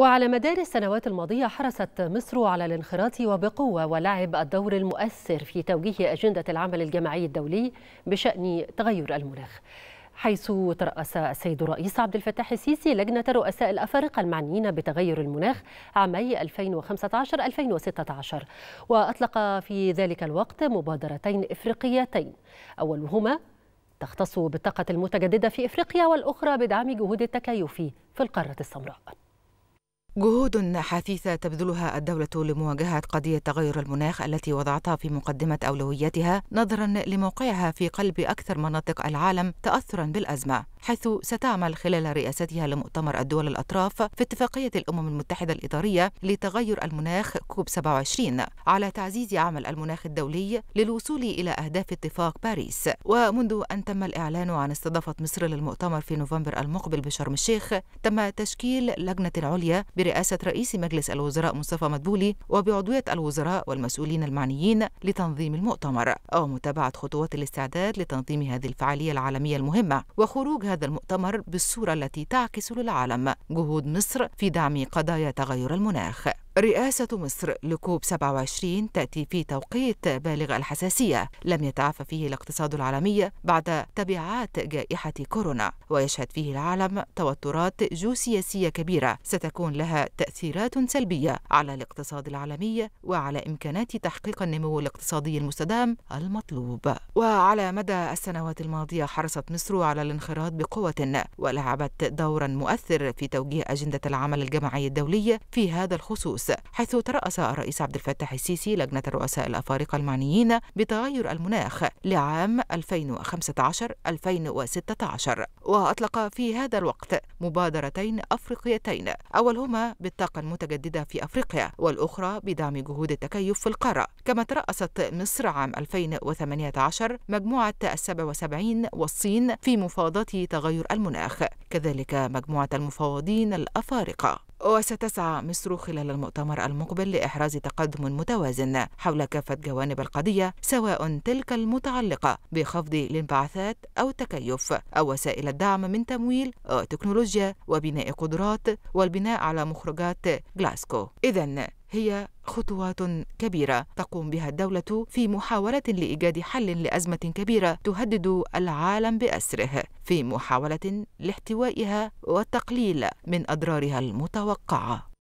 وعلى مدار السنوات الماضية حرصت مصر على الانخراط وبقوة ولعب الدور المؤثر في توجيه أجندة العمل الجماعي الدولي بشأن تغير المناخ حيث ترأس السيد الرئيس عبد الفتاح السيسي لجنة رؤساء الأفارقة المعنيين بتغير المناخ عامي 2015-2016 وأطلق في ذلك الوقت مبادرتين إفريقيتين أولهما تختص بالطاقة المتجددة في إفريقيا والأخرى بدعم جهود التكيف في القارة السمراء جهود حثيثة تبذلها الدولة لمواجهة قضية تغير المناخ التي وضعتها في مقدمة أولوياتها نظرا لموقعها في قلب أكثر مناطق العالم تأثرا بالأزمة حيث ستعمل خلال رئاستها لمؤتمر الدول الأطراف في اتفاقية الأمم المتحدة الإدارية لتغير المناخ كوب 27 على تعزيز عمل المناخ الدولي للوصول إلى أهداف اتفاق باريس ومنذ أن تم الإعلان عن استضافة مصر للمؤتمر في نوفمبر المقبل بشرم الشيخ تم تشكيل لجنة عليا بر برئاسة رئيس مجلس الوزراء مصطفى مدبولي وبعضوية الوزراء والمسؤولين المعنيين لتنظيم المؤتمر أو متابعة خطوات الاستعداد لتنظيم هذه الفعالية العالمية المهمة وخروج هذا المؤتمر بالصورة التي تعكس للعالم جهود مصر في دعم قضايا تغير المناخ رئاسة مصر لكوب 27 تأتي في توقيت بالغ الحساسية لم يتعافى فيه الاقتصاد العالمي بعد تبعات جائحة كورونا ويشهد فيه العالم توترات جيوسياسية كبيرة ستكون لها تأثيرات سلبية على الاقتصاد العالمي وعلى إمكانات تحقيق النمو الاقتصادي المستدام المطلوب وعلى مدى السنوات الماضية حرصت مصر على الانخراط بقوة ولعبت دورا مؤثر في توجيه أجندة العمل الجماعي الدولي في هذا الخصوص حيث ترأس الرئيس عبد الفتاح السيسي لجنة الرؤساء الأفارقة المعنيين بتغير المناخ لعام 2015-2016 وأطلق في هذا الوقت مبادرتين أفريقيتين أولهما بالطاقة المتجددة في أفريقيا والأخرى بدعم جهود التكيف في القارة كما ترأست مصر عام 2018 مجموعة 77 والصين في مفاوضات تغير المناخ كذلك مجموعة المفاوضين الأفارقة وستسعى مصر خلال المؤتمر المقبل لإحراز تقدم متوازن حول كافة جوانب القضية سواء تلك المتعلقة بخفض الانبعاثات أو التكيف أو وسائل الدعم من تمويل وتكنولوجيا وبناء قدرات والبناء على مخرجات جلاسكو إذا هي خطوات كبيرة تقوم بها الدولة في محاولة لإيجاد حل لأزمة كبيرة تهدد العالم بأسره في محاولة لاحتوائها والتقليل من أضرارها المتوقعة